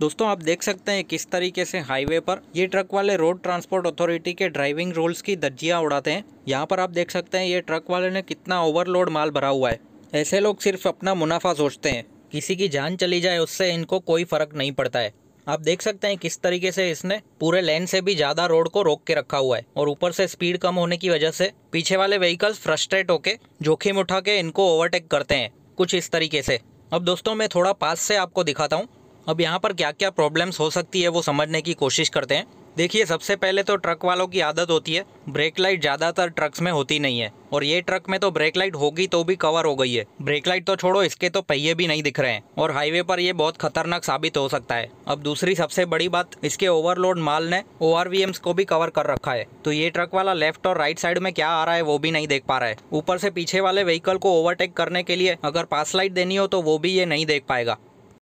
दोस्तों आप देख सकते हैं किस तरीके से हाईवे पर ये ट्रक वाले रोड ट्रांसपोर्ट अथॉरिटी के ड्राइविंग रूल्स की दर्जियाँ उड़ाते हैं यहाँ पर आप देख सकते हैं ये ट्रक वाले ने कितना ओवरलोड माल भरा हुआ है ऐसे लोग सिर्फ अपना मुनाफा सोचते हैं किसी की जान चली जाए उससे इनको कोई फर्क नहीं पड़ता है आप देख सकते हैं किस तरीके से इसने पूरे लेन से भी ज्यादा रोड को रोक के रखा हुआ है और ऊपर से स्पीड कम होने की वजह से पीछे वाले व्हीकल्स फ्रस्ट्रेट होके जोखिम उठा के इनको ओवरटेक करते हैं कुछ इस तरीके से अब दोस्तों मैं थोड़ा पास से आपको दिखाता हूँ अब यहाँ पर क्या क्या प्रॉब्लम्स हो सकती है वो समझने की कोशिश करते हैं देखिए सबसे पहले तो ट्रक वालों की आदत होती है ब्रेक लाइट ज़्यादातर ट्रक्स में होती नहीं है और ये ट्रक में तो ब्रेक लाइट होगी तो भी कवर हो गई है ब्रेक लाइट तो छोड़ो इसके तो पहिए भी नहीं दिख रहे हैं और हाईवे पर ये बहुत खतरनाक साबित हो सकता है अब दूसरी सबसे बड़ी बात इसके ओवरलोड माल ने ओ को भी कवर कर रखा है तो ये ट्रक वाला लेफ्ट और राइट साइड में क्या आ रहा है वो भी नहीं देख पा रहा है ऊपर से पीछे वाले व्हीकल को ओवरटेक करने के लिए अगर पास लाइट देनी हो तो वो भी ये नहीं देख पाएगा